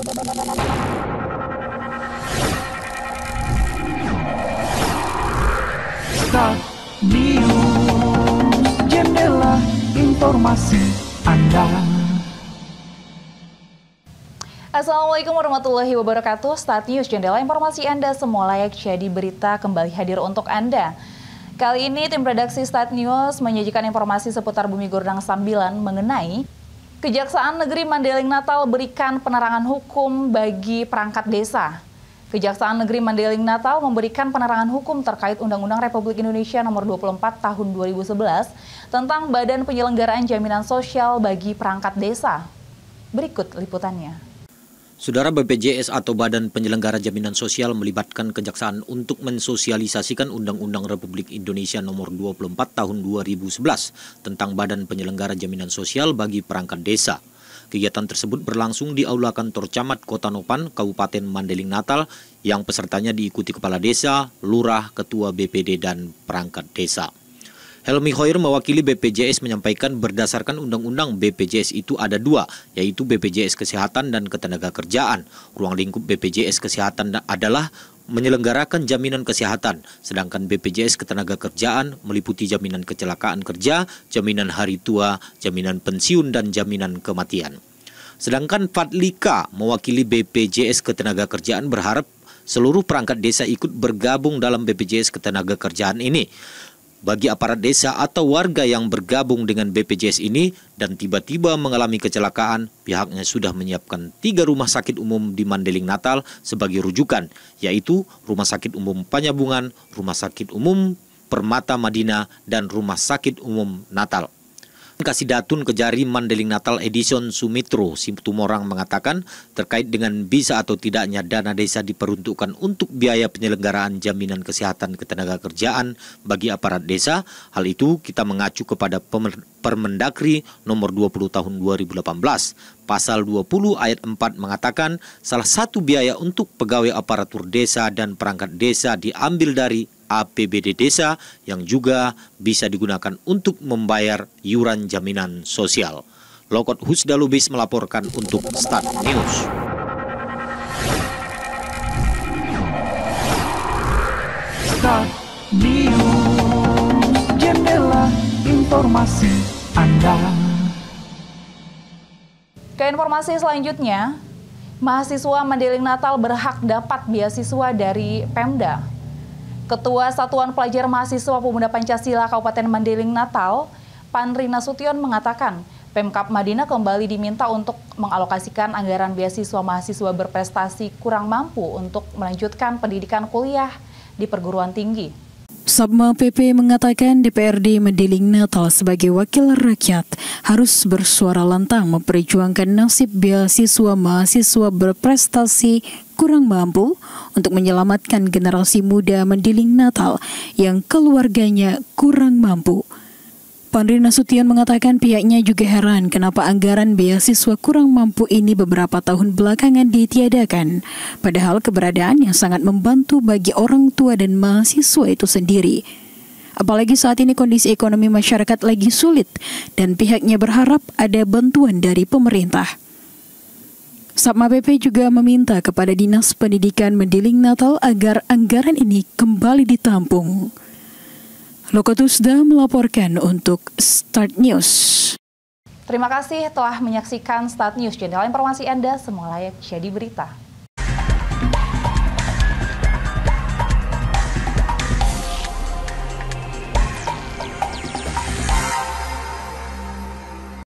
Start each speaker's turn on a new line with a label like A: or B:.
A: News, jendela informasi Anda.
B: Assalamualaikum warahmatullahi wabarakatuh. Start News, jendela informasi Anda semua layak jadi berita kembali hadir untuk Anda. Kali ini tim redaksi Start News menyajikan informasi seputar Bumi Gordang Sambilan mengenai Kejaksaan Negeri Mandailing Natal berikan penerangan hukum bagi perangkat desa. Kejaksaan Negeri Mandailing Natal memberikan penerangan hukum terkait Undang-Undang Republik Indonesia Nomor 24 Tahun 2011 tentang Badan Penyelenggaraan Jaminan Sosial bagi Perangkat Desa. Berikut liputannya.
A: Saudara BPJS atau Badan Penyelenggara Jaminan Sosial melibatkan Kejaksaan untuk mensosialisasikan Undang-Undang Republik Indonesia Nomor 24 Tahun 2011 tentang Badan Penyelenggara Jaminan Sosial bagi perangkat desa. Kegiatan tersebut berlangsung di Aula Kantor Camat Kota Nopan, Kabupaten Mandeling Natal, yang pesertanya diikuti kepala desa, lurah, ketua BPD, dan perangkat desa. Helmi Khoir mewakili BPJS menyampaikan berdasarkan undang-undang BPJS itu ada dua, yaitu BPJS Kesehatan dan Ketenagakerjaan. Ruang lingkup BPJS Kesehatan adalah menyelenggarakan jaminan kesehatan, sedangkan BPJS Ketenagakerjaan meliputi jaminan kecelakaan kerja, jaminan hari tua, jaminan pensiun, dan jaminan kematian. Sedangkan Fadlika mewakili BPJS Ketenagakerjaan berharap seluruh perangkat desa ikut bergabung dalam BPJS Ketenagakerjaan ini. Bagi aparat desa atau warga yang bergabung dengan BPJS ini dan tiba-tiba mengalami kecelakaan, pihaknya sudah menyiapkan tiga rumah sakit umum di Mandeling Natal sebagai rujukan, yaitu Rumah Sakit Umum Panyabungan, Rumah Sakit Umum Permata Madinah, dan Rumah Sakit Umum Natal kasih ke Kejari Mandeling Natal Edison Sumitro Simtumorang mengatakan terkait dengan bisa atau tidaknya dana desa diperuntukkan untuk biaya penyelenggaraan jaminan kesehatan ketenaga kerjaan bagi aparat desa. Hal itu kita mengacu kepada Permendakri nomor 20 tahun 2018. Pasal 20 ayat 4 mengatakan salah satu biaya untuk pegawai aparatur desa dan perangkat desa diambil dari APBD desa yang juga bisa digunakan untuk membayar iuran jaminan sosial. Lokot Husda Lubis melaporkan untuk Start News. News,
C: jendela
A: informasi Anda.
B: Ke informasi selanjutnya, mahasiswa mendiling Natal berhak dapat beasiswa dari Pemda. Ketua Satuan Pelajar Mahasiswa Pemuda Pancasila Kabupaten Mandailing Natal, Panrina Sution mengatakan, Pemkap Madinah kembali diminta untuk mengalokasikan anggaran beasiswa mahasiswa berprestasi kurang mampu untuk melanjutkan pendidikan kuliah di perguruan tinggi.
C: Sabma PP mengatakan DPRD mendeling Natal sebagai wakil rakyat harus bersuara lantang memperjuangkan nasib beasiswa mahasiswa berprestasi kurang mampu untuk menyelamatkan generasi muda mendiling Natal yang keluarganya kurang mampu. Pandri Nasution mengatakan pihaknya juga heran kenapa anggaran beasiswa kurang mampu ini beberapa tahun belakangan ditiadakan, padahal keberadaan yang sangat membantu bagi orang tua dan mahasiswa itu sendiri. Apalagi saat ini kondisi ekonomi masyarakat lagi sulit dan pihaknya berharap ada bantuan dari pemerintah. Satma PP juga meminta kepada Dinas Pendidikan mendiling Natal agar anggaran ini kembali ditampung. Lokotusda melaporkan untuk Start News.
B: Terima kasih telah menyaksikan Start News. Jendela informasi Anda semua layak jadi berita.